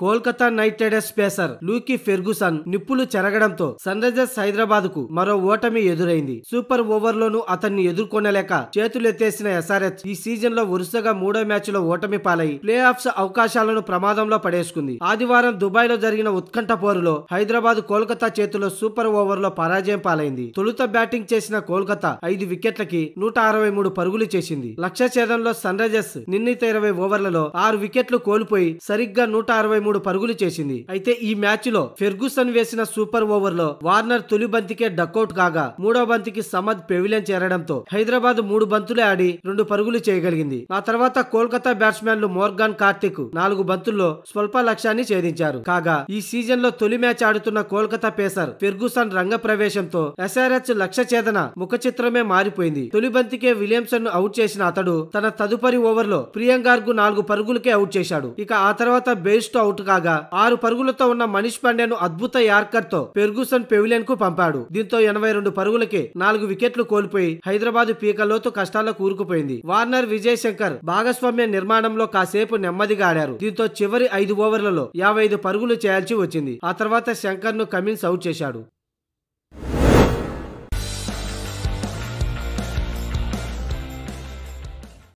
Kolkata Knight Riders pacer Lockie Ferguson నిప్పులు చెరగడంతో sun Risers Hyderabad కు మరో ఓటమి ఎదురైంది సూపర్ ఓవర్లోనూ అతన్ని ఎదుర్కొనలేక చేతులెత్తేసిన ఎస్ఆర్ఎస్ ఈ సీజన్ లో వరుసగా మూడో మ్యాచ్ లో ఓటమి పాలై ప్లే ఆఫ్స్ అవకాశాలను ప్రమాదంలో పడేసుకుంది ఆదివారం దుబాయ్ లో జరిగిన ఉత్కంఠ పోరులో హైదరాబాద్ కోల్కతా చేతిలో సూపర్ ఓవర్ లో పరాజయం పాలైంది తొలుత బ్యాటింగ్ చేసిన కోల్కతా ఐదు వికెట్లకి నూట అరవై మూడు పరుగులు చేసింది లక్ష్య ఛేదంలో సన్ రైజర్స్ నిర్ణీత ఇరవై ఓవర్లలో ఆరు వికెట్లు కోల్పోయి సరిగ్గా నూట అరవై మూడు పరుగులు చేసింది అయితే ఈ మ్యాచ్ లో ఫెర్గుసన్ వేసిన సూపర్ ఓవర్ లో వార్నర్ తొలి బంతికే డకౌట్ కాగా మూడో బంతికి సమద్ పెవిలియన్ చేరడంతో హైదరాబాద్ మూడు బంతులు ఆడి రెండు పరుగులు చేయగలిగింది ఆ తర్వాత కోల్కతా బ్యాట్స్మెన్లు మోర్గాన్ కార్తిక్ నాలుగు బంతుల్లో స్వల్ప లక్ష్యాన్ని ఛేదించారు కాగా ఈ సీజన్ లో తొలి మ్యాచ్ ఆడుతున్న కోల్కతా పేసర్ ఫెర్గుసన్ ప్రవేశంతో ఎస్ఆర్ఎస్ లక్ష్య ఛేదన ముఖ చిత్రమే మారిపోయింది తొలి బంతికే విలియమ్సన్ ను అవుట్ చేసిన అతడు తన తదుపరి ఓవర్ లో ఓవర్లో ప్రియాంగార్కు నాలుగు పరుగులకే అవుట్ చేశాడు ఇక ఆ తర్వాత బేస్ట్ అవుట్ అవుట్ కాగా ఆరు పరుగులతో ఉన్న మనీష్ పాండ్యాను అద్భుత యార్కర్ తో పెర్గుసన్ పెవిలియన్ కు పంపాడు దీంతో ఎనభై రెండు పరుగులకి నాలుగు వికెట్లు కోల్పోయి హైదరాబాద్ పీకలోతో కష్టాల్లో కూరుకుపోయింది వార్నర్ విజయ్ శంకర్ భాగస్వామ్య నిర్మాణంలో కాసేపు నెమ్మదిగా ఆడారు దీంతో చివరి ఐదు ఓవర్లలో యాభై ఐదు పరుగులు చేయాల్సి వచ్చింది ఆ తర్వాత శంకర్ ను కమిన్స్ అవుట్ చేశాడు